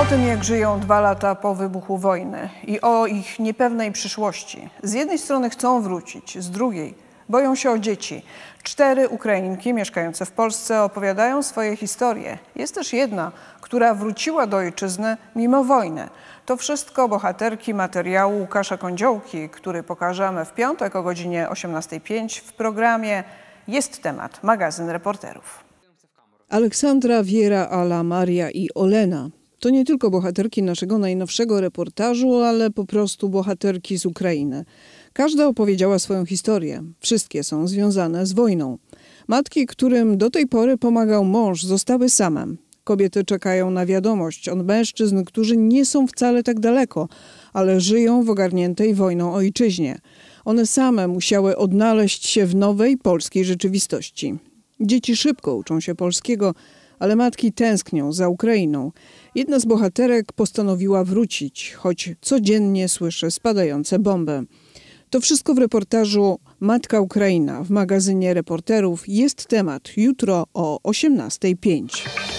O tym, jak żyją dwa lata po wybuchu wojny i o ich niepewnej przyszłości. Z jednej strony chcą wrócić, z drugiej boją się o dzieci. Cztery Ukrainki mieszkające w Polsce opowiadają swoje historie. Jest też jedna, która wróciła do ojczyzny mimo wojny. To wszystko bohaterki materiału Łukasza Kądziołki, który pokażemy w piątek o godzinie 18.05 w programie Jest temat, magazyn reporterów. Aleksandra, Wiera, Ala, Maria i Olena to nie tylko bohaterki naszego najnowszego reportażu, ale po prostu bohaterki z Ukrainy. Każda opowiedziała swoją historię. Wszystkie są związane z wojną. Matki, którym do tej pory pomagał mąż, zostały same. Kobiety czekają na wiadomość od mężczyzn, którzy nie są wcale tak daleko, ale żyją w ogarniętej wojną ojczyźnie. One same musiały odnaleźć się w nowej polskiej rzeczywistości. Dzieci szybko uczą się polskiego, ale matki tęsknią za Ukrainą. Jedna z bohaterek postanowiła wrócić, choć codziennie słyszy spadające bomby. To wszystko w reportażu Matka Ukraina w magazynie reporterów jest temat jutro o 18.05.